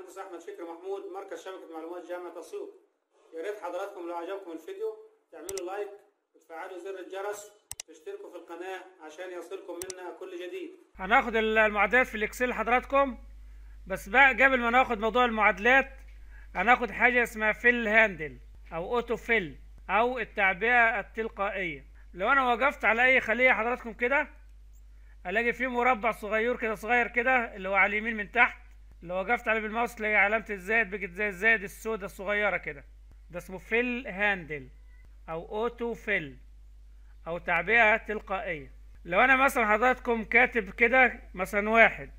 المهندس احمد فكر محمود مركز شبكه معلومات جامعه اسيوط يا ريت حضراتكم لو عجبكم الفيديو تعملوا لايك وتفعلوا زر الجرس وتشتركوا في القناه عشان يصلكم منا كل جديد هناخد المعادلات في الاكسل لحضراتكم بس بقى قبل ما ناخد موضوع المعادلات هناخد حاجه اسمها فيل هاندل او اوتو فيل او التعبئه التلقائيه لو انا وقفت على اي خليه حضراتكم كده الاقي فيه مربع صغير كده صغير كده اللي هو على اليمين من تحت لو وقفت عليه بالماوس تلاقي علامة الزائد بقت زي الزائد السوداء الصغيرة كده ده اسمه فيل هاندل أو أوتو فيل أو تعبئة تلقائية لو أنا مثلا حضراتكم كاتب كده مثلا واحد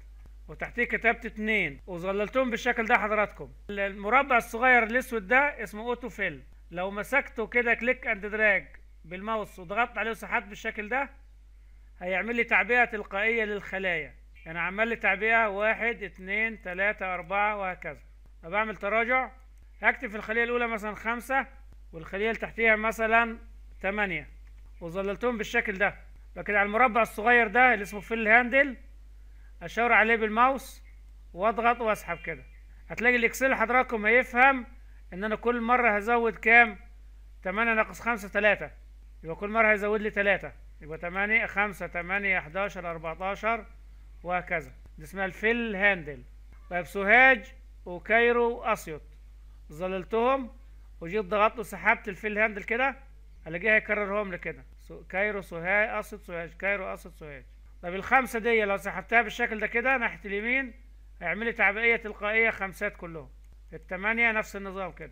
وتحتيه كتبت اتنين وظللتهم بالشكل ده حضراتكم المربع الصغير الأسود ده اسمه أوتو فيل لو مسكته كده كليك أند دراج بالماوس وضغطت عليه وسحبت بالشكل ده هيعمل لي تعبئة تلقائية للخلايا يعني عمال تعبئة واحد اثنين تلاتة أربعة وهكذا بعمل تراجع هكتب في الخلية الأولى مثلا خمسة والخلية اللي تحتيها مثلا ثمانيه وظللتهم بالشكل ده لكن على المربع الصغير ده اللي اسمه فيل هاندل أشاور عليه بالماوس واضغط واسحب كده هتلاقي الإكسل حضراتكم هيفهم إن أنا كل مرة هزود كام تمانية ناقص خمسة تلاتة يبقى كل مرة هيزود لي تلاتة يبقى تمانية خمسة تمانية 11 أربعتاشر وهكذا دي اسمها الفيل هاندل طيب سوهاج وكايرو واسيوط ظللتهم وجيت ضغطت وسحبت الفيل هاندل كده الاقيه هيكررهم لي كده كايرو سوهاج اسيوط سوهاج كايرو اسيوط سوهاج طيب الخمسه دي لو سحبتها بالشكل ده كده ناحيه اليمين هيعمل لي تعبئيه تلقائيه خمسات كلهم الثمانيه نفس النظام كده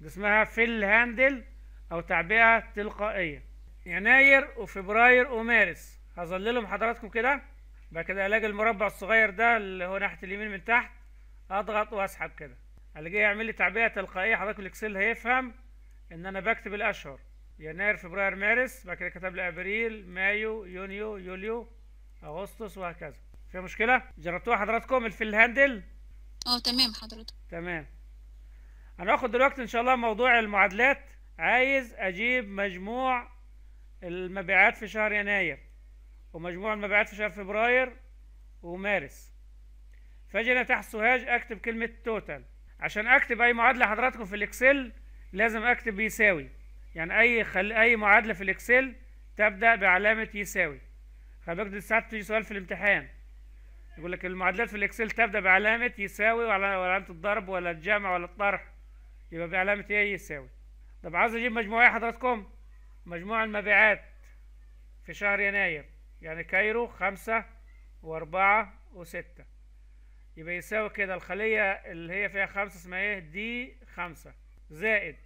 دي اسمها فيل هاندل او تعبئه تلقائيه يناير وفبراير ومارس هظللهم حضراتكم كده بعد كده الاقى المربع الصغير ده اللي هو ناحيه اليمين من تحت اضغط واسحب كده اللي جاي يعمل لي تعبئه تلقائيه حضرتك الاكسل هيفهم ان انا بكتب الاشهر يناير فبراير مارس بعد كده كتب لي ابريل مايو يونيو يوليو اغسطس وهكذا في مشكله جربتوها حضراتكم في الهاندل اه تمام حضرتك تمام هناخد دلوقتي ان شاء الله موضوع المعادلات عايز اجيب مجموع المبيعات في شهر يناير ومجموع المبيعات في شهر فبراير ومارس فاجي انا تحت سوهاج اكتب كلمه توتال عشان اكتب اي معادله حضراتكم في الاكسل لازم اكتب يساوي يعني اي خل... اي معادله في الاكسل تبدا بعلامه يساوي خلي بالك ساعات بتيجي سؤال في الامتحان يقول لك المعادلات في الاكسل تبدا بعلامه يساوي وعلى علامه الضرب ولا الجمع ولا الطرح يبقى بعلامه ايه يساوي طب عاوز اجيب مجموع ايه حضراتكم مجموع المبيعات في شهر يناير يعني كايرو خمسة وأربعة وستة يبقى يساوي كده الخلية اللي هي فيها خمسة اسمها ايه دي خمسة زائد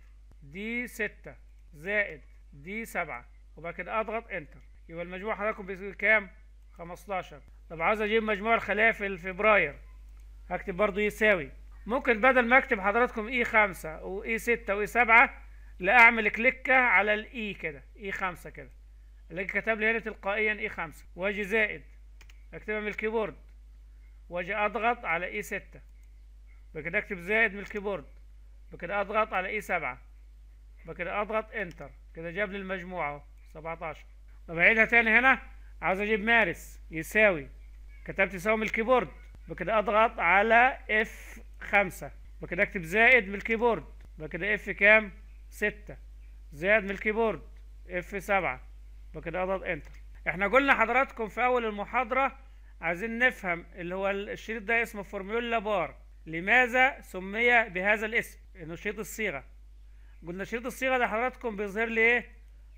دي ستة زائد دي سبعة وبعد كده أضغط انتر يبقى المجموع حضراتكم بيساوي كام؟ خمستاشر طب عاوز أجيب مجموع الخلايا في فبراير هكتب برضو يساوي ممكن بدل ما أكتب حضراتكم اي e خمسة واي e ستة واي e سبعة لا أعمل كليكة على الاي كده اي خمسة كده اللي كتب لي هنا تلقائيا اي 5 واجي زائد اكتبها من الكيبورد واجي اضغط على اي 6 بكده اكتب زائد من الكيبورد بكده اضغط على اي 7 بكده اضغط انتر كده جاب لي المجموعه اهو 17 طب اعيدها تاني هنا عاوز اجيب مارس يساوي كتبت يساوي من الكيبورد بكده اضغط على اف 5 بكده اكتب زائد من الكيبورد بكده اف كام 6 زائد من الكيبورد اف 7 بكده اضغط انتر احنا قلنا حضراتكم في اول المحاضرة عايزين نفهم اللي هو الشريط ده اسمه فورميولا بار لماذا سمي بهذا الاسم انه شريط الصيغة قلنا شريط الصيغة ده حضراتكم بيظهر لي ايه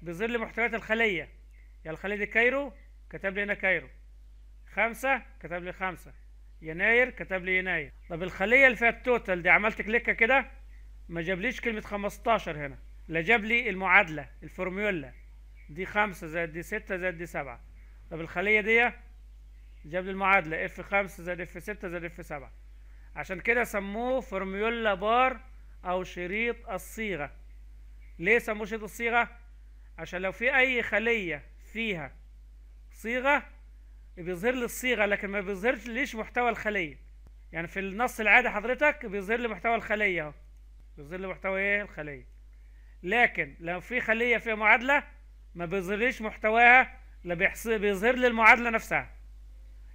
بيظهر لي محتويات الخلية يا يعني الخلية دي كايرو كتب لي هنا كايرو خمسة كتب لي خمسة يناير كتب لي يناير طب الخلية اللي فيها التوتال دي عملت كليكة كده ما جابليش كلمة 15 هنا لا جاب لي المعادلة الفورميولا دي خمسة زائد دي ستة زائد دي سبعة طب الخلية دي جاب لي المعادلة اف خمسة زائد اف ستة زائد اف سبعة عشان كده سموه فورميولا بار أو شريط الصيغة ليه سموه شريط الصيغة؟ عشان لو في أي خلية فيها صيغة بيظهر لي الصيغة لكن ما بيظهرش ليش محتوى الخلية يعني في النص العادي حضرتك بيظهر لي محتوى الخلية اهو بيظهر لي محتوى ايه الخلية لكن لو في خلية فيها معادلة ما بيظهرليش محتواها لا بيظهر لي المعادله نفسها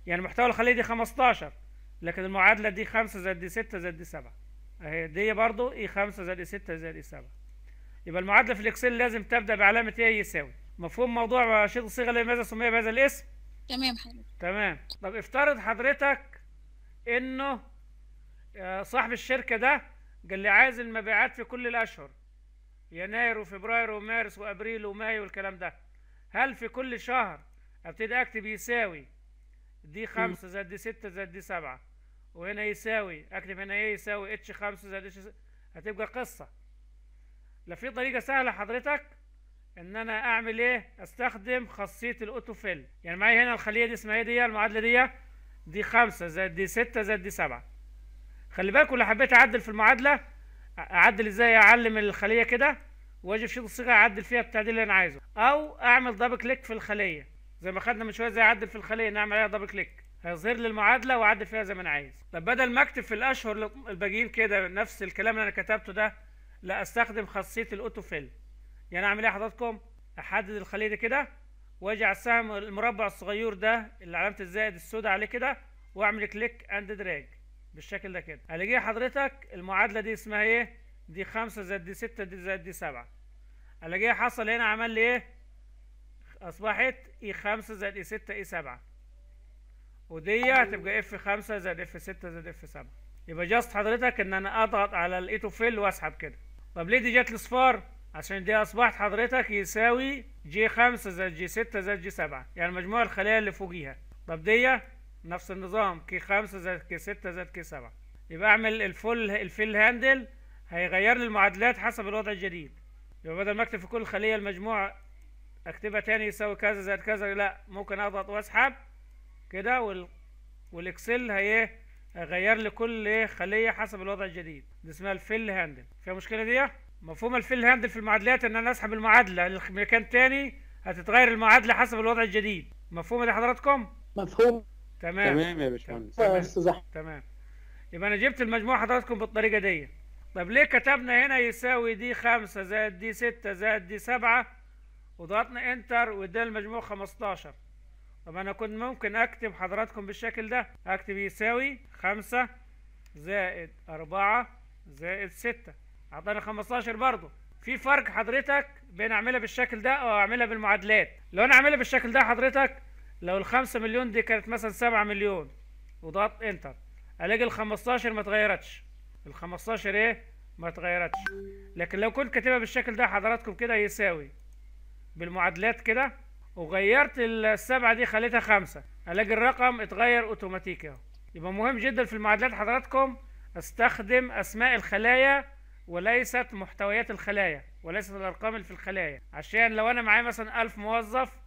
يعني محتوى الخليه دي 15 لكن المعادله دي 5 زائد دي 6 زائد دي 7 اهي دي برضو اي 5 زائد 6 زائد 7 يبقى المعادله في الاكسل لازم تبدا بعلامه ايه يساوي مفهوم موضوع شيخ الصيغه لماذا سمي بهذا الاسم تمام حضرتك تمام طب افترض حضرتك انه آه، صاحب الشركه ده قال لي عايز المبيعات في كل الاشهر يناير وفبراير ومارس وابريل ومايو والكلام ده هل في كل شهر ابتدي اكتب يساوي دي 5 زائد دي 6 زائد دي 7 وهنا يساوي اكتب هنا ايه يساوي اتش 5 زائد اتش هتبقى قصه لا في طريقه سهله حضرتك ان انا اعمل ايه استخدم خاصيه الاوتوفيل يعني معايا هنا الخليه دي اسمها ايه دي المعادله دي دي 5 زائد دي 6 زائد دي 7 خلي بالكم لو حبيت اعدل في المعادله اعدل ازاي اعلم الخليه كده واجي في شيت الصيغه اعدل فيها التعديل اللي انا عايزه او اعمل دبل كليك في الخليه زي ما خدنا من شويه زي اعدل في الخليه نعمل عليها دبل كليك هيظهر لي المعادله واعدل فيها زي ما انا عايز طب بدل ما اكتب في الاشهر الباقيين كده نفس الكلام اللي انا كتبته ده لا استخدم خاصيه الاوتو فيل يعني اعمل ايه حضراتكم احدد الخليه دي كده واجي على السهم المربع الصغير ده اللي علامه الزائد السوداء عليه كده واعمل كليك اند دراج بالشكل ده كده هلاقي حضرتك المعادله دي اسمها ايه دي 5 زائد دي 6 دي زائد دي 7 هلاقي حصل هنا عمل لي ايه اصبحت اي 5 زائد اي 6 اي 7 ودي هتبقى اف 5 زائد اف 6 زائد اف 7 يبقى جاست حضرتك ان انا اضغط على الاي تو فيل واسحب كده طب ليه دي جت الاصفار عشان دي اصبحت حضرتك يساوي جي 5 زائد جي 6 زائد جي 7 يعني مجموع الخلايا اللي فوقيها طب دي نفس النظام كي خمسة زائد كي ستة زائد كي سبعة يبقى اعمل الفل الفل هاندل هيغير لي المعادلات حسب الوضع الجديد يبقى بدل ما اكتب في كل خلية المجموع اكتبها تاني يساوي كذا زائد كذا لا ممكن اضغط واسحب كده وال والاكسل هي هيغير لي كل إيه، خلية حسب الوضع الجديد دي اسمها الفل هاندل فيها مشكلة دي مفهوم الفل هاندل في المعادلات ان انا اسحب المعادلة لمكان تاني هتتغير المعادلة حسب الوضع الجديد مفهومة دي حضراتكم؟ مفهوم تمام تمام يا باشمهندس تمام تمام, تمام. يبقى انا جبت المجموع حضراتكم بالطريقه دي طب ليه كتبنا هنا يساوي دي 5 زائد دي 6 زائد دي 7 وضغطنا انتر وده المجموع 15 طب انا كنت ممكن اكتب حضراتكم بالشكل ده اكتب يساوي 5 زائد 4 زائد 6 اعطاني 15 برضه في فرق حضرتك بين اعملها بالشكل ده او اعملها بالمعادلات لو انا اعملها بالشكل ده حضرتك لو الخمسة مليون دي كانت مثلا سبعة مليون وضغط انتر الاقي ال 15 ما اتغيرتش ال 15 ايه ما اتغيرتش لكن لو كنت كاتبها بالشكل ده حضراتكم كده يساوي بالمعادلات كده وغيرت السبعة دي خليتها خمسة الاقي الرقم اتغير اوتوماتيكي يبقى مهم جدا في المعادلات حضراتكم استخدم اسماء الخلايا وليست محتويات الخلايا وليست الارقام اللي في الخلايا عشان لو انا معايا مثلا 1000 موظف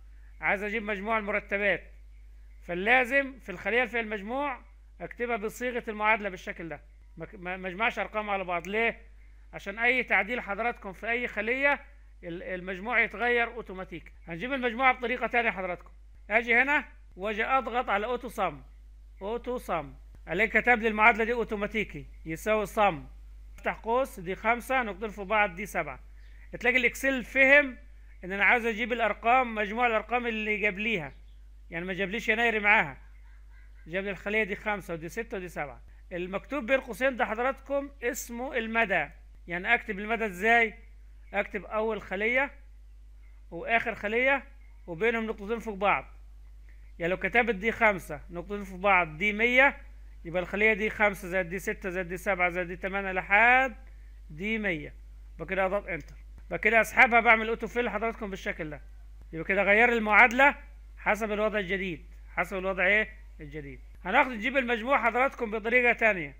عايز اجيب مجموع المرتبات فلازم في الخليه الفئه المجموع اكتبها بصيغه المعادله بالشكل ده ما اجمعش ارقام على بعض ليه عشان اي تعديل حضراتكم في اي خليه المجموع يتغير اوتوماتيك هنجيب المجموعه بطريقه ثانيه حضراتكم اجي هنا واجي اضغط على اوتو صم اوتو صم الاقي كتب لي المعادله دي اوتوماتيكي يساوي صم افتح قوس دي خمسة نقطتين في بعض دي سبعة تلاقي الاكسل فهم ان انا عاوز اجيب الارقام مجموع الارقام اللي جاب ليها يعني ما جابليش يناير معاها جاب لي الخليه دي خمسة ودي ستة ودي سبعة المكتوب بين قوسين ده حضراتكم اسمه المدى يعني اكتب المدى ازاي اكتب اول خليه واخر خليه وبينهم نقطتين فوق بعض يعني لو كتبت دي خمسة نقطتين فوق بعض دي مية يبقى الخلية دي خمسة زائد دي ستة زائد دي سبعة زائد دي تمانية لحد دي مية يبقى كده اضغط انتر يبقى كده اسحبها بعمل اوتو فيل لحضراتكم بالشكل ده يبقى كده غير المعادله حسب الوضع الجديد حسب الوضع ايه الجديد هناخد نجيب المجموع حضراتكم بطريقه ثانيه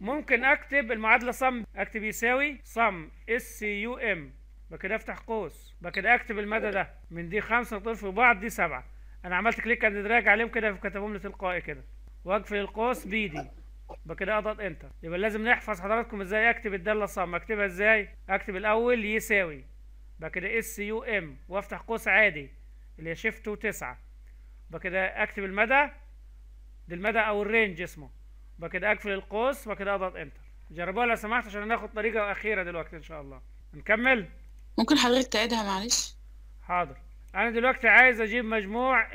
ممكن اكتب المعادله صم اكتب يساوي صم اس يو ام يبقى كده افتح قوس يبقى كده اكتب المدى ده من دي خمسه نطير في بعض دي سبعه انا عملت كليك اند دراج عليهم كده فكتبهم لي تلقائي كده واقفل القوس بي دي بكده اضغط انتر يبقى لازم نحفظ حضراتكم ازاي اكتب الداله الصم اكتبها ازاي اكتب الاول يساوي بكده اس يو ام وافتح قوس عادي اللي هي شيفت وتسعة بكده اكتب المدى ده المدى او الرينج اسمه بكده اقفل القوس كده اضغط انتر جربوها لو سمحت عشان ناخد طريقه اخيره دلوقتي ان شاء الله نكمل ممكن حضرتك تعيدها معلش حاضر انا دلوقتي عايز اجيب مجموع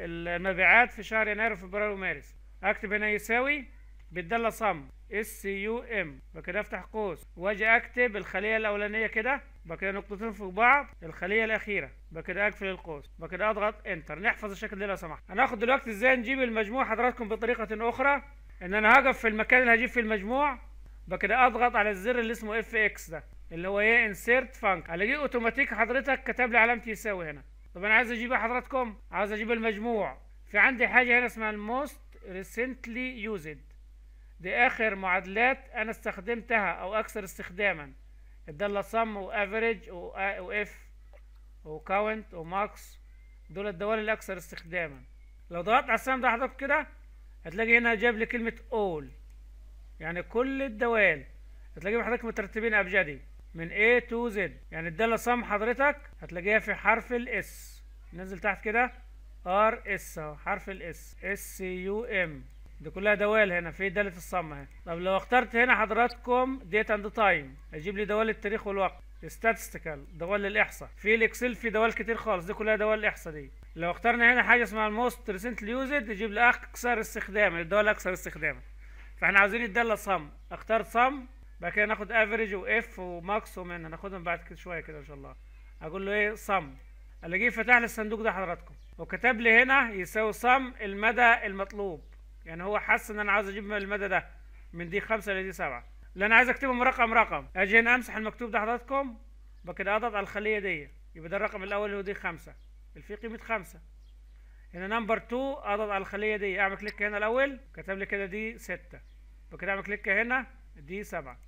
المبيعات في شهر يناير وفبراير ومارس اكتب هنا يساوي بالدالة صم اس يو ام كده افتح قوس واجي اكتب الخليه الاولانيه كده كده نقطتين فوق بعض الخليه الاخيره كده اقفل القوس كده اضغط انتر نحفظ الشكل ده لو سمحت هناخد دلوقتي ازاي نجيب المجموع حضراتكم بطريقه اخرى ان انا هقف في المكان اللي هجيب فيه المجموع كده اضغط على الزر اللي اسمه اف اكس ده اللي هو ايه انسيرت فانك هلاقيه اوتوماتيك حضرتك كتب لي علامه يساوي هنا طب انا عايز اجيب ايه حضراتكم عايز اجيب المجموع في عندي حاجه هنا اسمها الموست recently used دي آخر معادلات أنا استخدمتها أو أكثر استخداما الدالة sum و وإف وكاونت وماكس دول الدوال الأكثر استخداما لو ضغطت على السهم ده حضرتك كده هتلاقي هنا جاب لي كلمة all يعني كل الدوال هتلاقيهم حضرتك مترتبين أبجدي من A to Z يعني الدالة sum حضرتك هتلاقيها في حرف الاس ننزل تحت كده ار اس اهو حرف الاس اس يو ام دي كلها دوال هنا في دالة الصم اهي طب لو اخترت هنا حضراتكم ديت اند تايم هيجيب لي دوال التاريخ والوقت statistical دوال للاحصاء في الاكسل في دوال كتير خالص دي كلها دوال الاحصاء دي لو اخترنا هنا حاجه اسمها الموست ريسنتلي يوزد يجيب لي اكثر استخداما الدوال الاكثر استخداما فاحنا عاوزين الداله صم اختار صم بعد كده ناخد افريج واف وماكس ومن هناخدهم بعد كده شويه كده ان شاء الله اقول له ايه صم الاقيه فتح لي الصندوق ده حضراتكم وكتب لي هنا يساوي صم المدى المطلوب يعني هو حس ان انا عاوز اجيب المدى ده من دي خمسة لدي سبعة اللي انا عايز اكتبهم رقم رقم اجي هنا امسح المكتوب ده حضراتكم بكده اضغط على الخلية دي يبقى ده الرقم الاول اللي هو دي خمسة اللي فيه قيمة خمسة هنا نمبر 2 اضغط على الخلية دي اعمل كليك هنا الاول كتب لي كده دي ستة بكده اعمل كليك هنا دي سبعة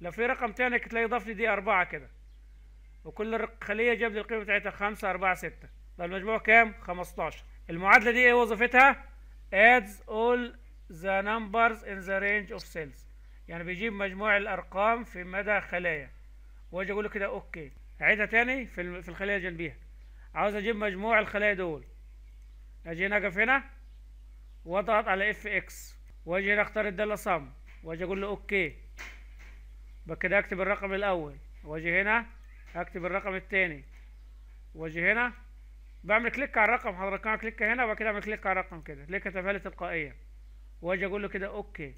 لو في رقم تاني كتلاقي ضاف لي دي أربعة كده وكل خلية جاب لي القيمة بتاعتها خمسة أربعة ستة فالمجموع كام 15 المعادله دي ايه وظيفتها adds all the numbers in the range of cells يعني بيجيب مجموع الارقام في مدى خلايا واجي اقول له كده اوكي اعيدها تاني في في الخليه جنبيها عاوز اجيب مجموع الخلايا دول اجي هنا اقف هنا واضغط على اف اكس واجي هنا اختار الداله صم واجي اقول له اوكي بكده اكتب الرقم الاول واجي هنا اكتب الرقم الثاني واجي هنا بعمل كليك على الرقم حضرتك اعمل كليك هنا وبعد كده اعمل كليك على الرقم كده ليه كتبها لي تلقائيا واجي اقول له كده اوكي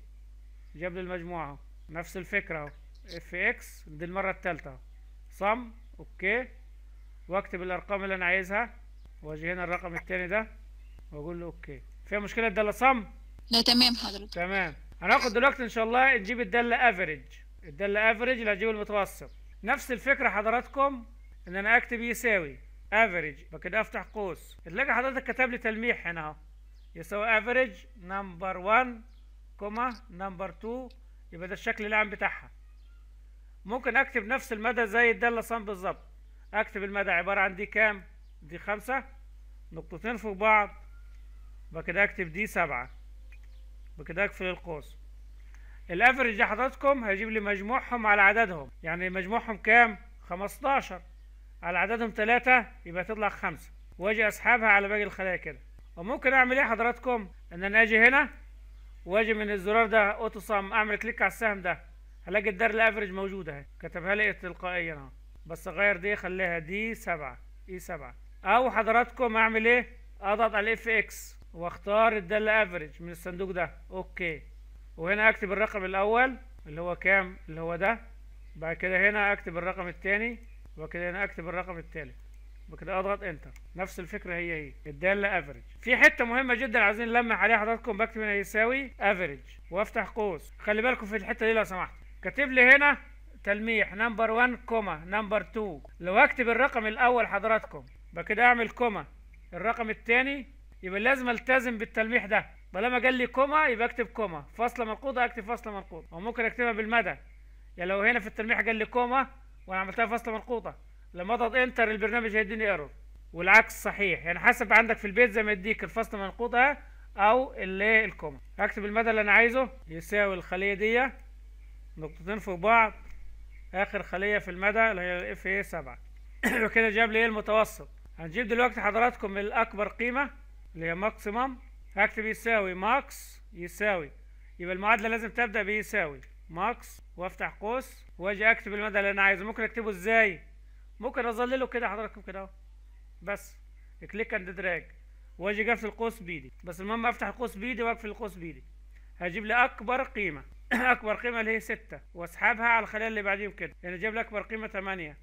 جاب لي المجموعه نفس الفكره اهو اف اكس دي المره الثالثه اهو صم اوكي واكتب الارقام اللي انا عايزها واجي هنا الرقم الثاني ده واقول له اوكي فيها مشكله الداله صم لا تمام حضرتك تمام هناخد دلوقتي ان شاء الله نجيب الداله افريج الداله افريج اللي هتجيب المتوسط نفس الفكره حضراتكم ان انا اكتب يساوي افريج بكده افتح قوس تلاقي حضرتك كتب لي تلميح هنا اهو يساوي افريج نمبر 1 كوما نمبر 2 يبقى ده الشكل العام بتاعها ممكن اكتب نفس المدى زي الداله صم بالظبط اكتب المدى عباره عن دي كام دي 5 نقطتين فوق بعض بكده اكتب دي 7 بكده اقفل القوس الافريج ده حضراتكم هيجيب لي مجموعهم على عددهم يعني مجموعهم كام 15 على عددهم ثلاثة يبقى تطلع خمسة واجي اسحبها على باقي الخلايا كده وممكن اعمل ايه حضراتكم ان انا اجي هنا واجي من الزرار ده اوتو سم اعمل كليك على السهم ده هلاقي الدار الافرج موجودة اهي كتبها لي تلقائيا اهو بس اغير دي خليها دي سبعة اي سبعة او حضراتكم اعمل ايه اضغط على اف اكس واختار الدالة افريج من الصندوق ده اوكي وهنا اكتب الرقم الاول اللي هو كام اللي هو ده بعد كده هنا اكتب الرقم الثاني وكده انا اكتب الرقم الثالث وكده اضغط انتر نفس الفكره هي هي الداله افريج في حته مهمه جدا عايزين نلمح عليها حضراتكم بكتب هنا يساوي افريج وافتح قوس خلي بالكم في الحته دي لو سمحت كاتب لي هنا تلميح نمبر 1 كوما نمبر 2 لو اكتب الرقم الاول حضراتكم بكده اعمل كوما الرقم الثاني يبقى لازم التزم بالتلميح ده طالما قال لي كوما يبقى اكتب كوما فاصله منقوطه اكتب فاصله منقوطه او ممكن اكتبها بالمدى يعني لو هنا في التلميح قال لي كوما وانا عملتها فاصله مرقوطه لما اضغط انتر البرنامج هيديني ايرور والعكس صحيح يعني حسب عندك في البيت زي ما يديك الفاصله منقوطه او اللي الكوما هكتب المدى اللي انا عايزه يساوي الخليه دي نقطتين فوق بعض اخر خليه في المدى اللي هي الاف اي 7 وكده جاب لي ايه المتوسط هنجيب دلوقتي حضراتكم الاكبر قيمه اللي هي ماكسيمم هكتب يساوي ماكس يساوي يبقى المعادله لازم تبدا بيساوي ماكس وافتح قوس واجي اكتب المدى اللي انا عايزه ممكن اكتبه ازاي ممكن اظلله كده حضراتكم كده اهو بس كليك اند دراج واجي اقفل القوس بيدي بس المهم افتح القوس بيدي واقفل القوس بيدي هجيب لي اكبر قيمه اكبر قيمه اللي هي 6 واسحبها على الخليه اللي بعديهم كده يعني اجيب لي اكبر قيمه 8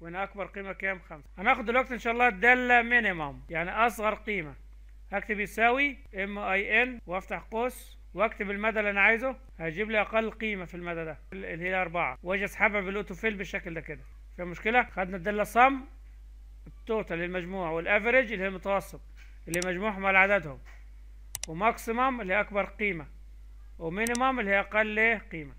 وهنا اكبر قيمه كام 5 هناخد دلوقتي ان شاء الله الداله مينيمم يعني اصغر قيمه هكتب يساوي ام اي ان وافتح قوس واكتب المدى اللي انا عايزه هيجيب لي اقل قيمه في المدى ده اللي هي 4 واجي اسحبها بالاوتو فيل بالشكل ده كده في مشكله خدنا الداله صم التوتال المجموع والافريج اللي هي المتوسط اللي مجموعهم على عددهم وماكسيمم اللي هي اكبر قيمه ومينيمم اللي هي اقل قيمه